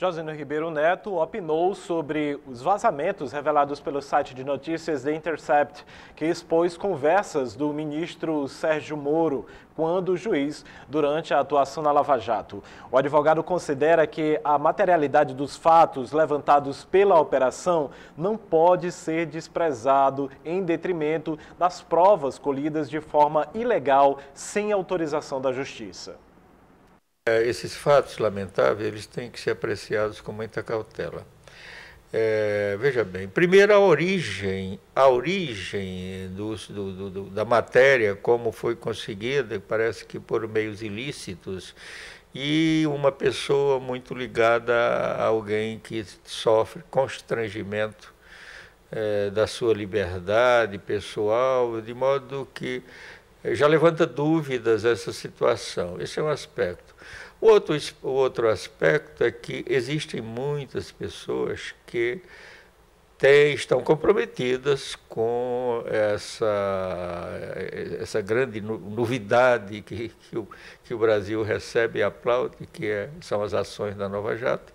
Josino Ribeiro Neto opinou sobre os vazamentos revelados pelo site de notícias The Intercept, que expôs conversas do ministro Sérgio Moro quando juiz durante a atuação na Lava Jato. O advogado considera que a materialidade dos fatos levantados pela operação não pode ser desprezado em detrimento das provas colhidas de forma ilegal sem autorização da Justiça. É, esses fatos lamentáveis eles têm que ser apreciados com muita cautela. É, veja bem, primeiro a origem, a origem do, do, do, da matéria, como foi conseguida, parece que por meios ilícitos, e uma pessoa muito ligada a alguém que sofre constrangimento é, da sua liberdade pessoal, de modo que já levanta dúvidas essa situação. Esse é um aspecto. O outro, o outro aspecto é que existem muitas pessoas que têm, estão comprometidas com essa, essa grande novidade que, que, o, que o Brasil recebe e aplaude, que é, são as ações da Nova Jato,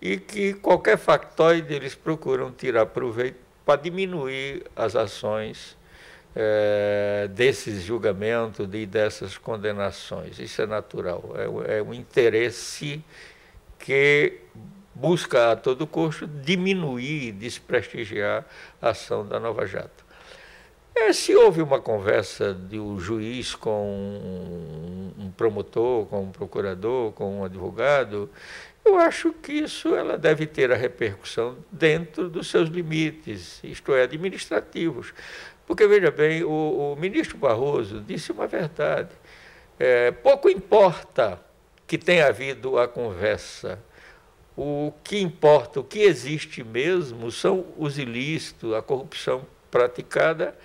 e que qualquer factoide eles procuram tirar proveito para diminuir as ações é, desses julgamentos e de, dessas condenações. Isso é natural, é, é um interesse que busca a todo custo diminuir e desprestigiar a ação da Nova Jato. É, se houve uma conversa de um juiz com um promotor, com um procurador, com um advogado, eu acho que isso ela deve ter a repercussão dentro dos seus limites, isto é, administrativos. Porque, veja bem, o, o ministro Barroso disse uma verdade. É, pouco importa que tenha havido a conversa. O que importa, o que existe mesmo, são os ilícitos, a corrupção praticada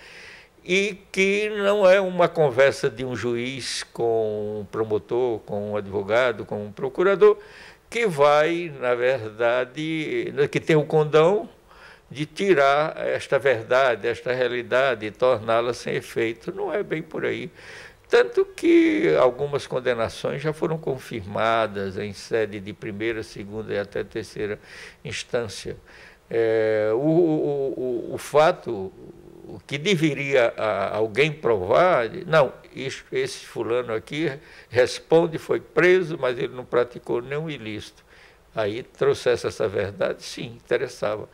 e que não é uma conversa de um juiz com um promotor, com um advogado, com um procurador, que vai, na verdade, que tem o condão de tirar esta verdade, esta realidade e torná-la sem efeito. Não é bem por aí. Tanto que algumas condenações já foram confirmadas em sede de primeira, segunda e até terceira instância. É, o, o, o, o, fato, o que deveria alguém provar, não, isso, esse fulano aqui responde, foi preso, mas ele não praticou nenhum ilícito. Aí trouxesse essa verdade, sim, interessava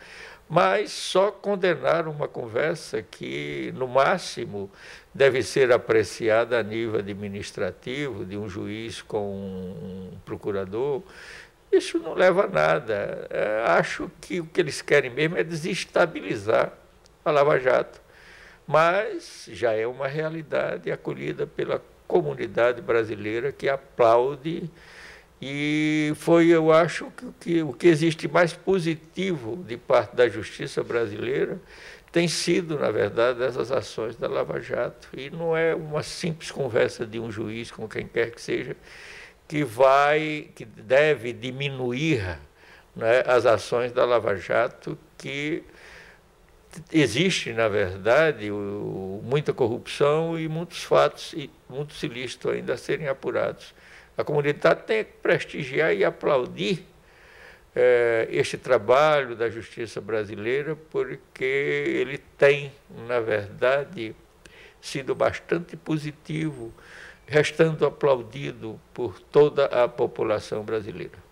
mas só condenar uma conversa que, no máximo, deve ser apreciada a nível administrativo, de um juiz com um procurador. Isso não leva a nada. É, acho que o que eles querem mesmo é desestabilizar a Lava Jato. Mas já é uma realidade acolhida pela comunidade brasileira que aplaude e foi, eu acho, que, que o que existe mais positivo de parte da justiça brasileira tem sido, na verdade, essas ações da Lava Jato. E não é uma simples conversa de um juiz com quem quer que seja que vai, que deve diminuir né, as ações da Lava Jato, que existe, na verdade, o, muita corrupção e muitos fatos e muitos ilícitos ainda a serem apurados. A comunidade tem que prestigiar e aplaudir é, este trabalho da justiça brasileira, porque ele tem, na verdade, sido bastante positivo, restando aplaudido por toda a população brasileira.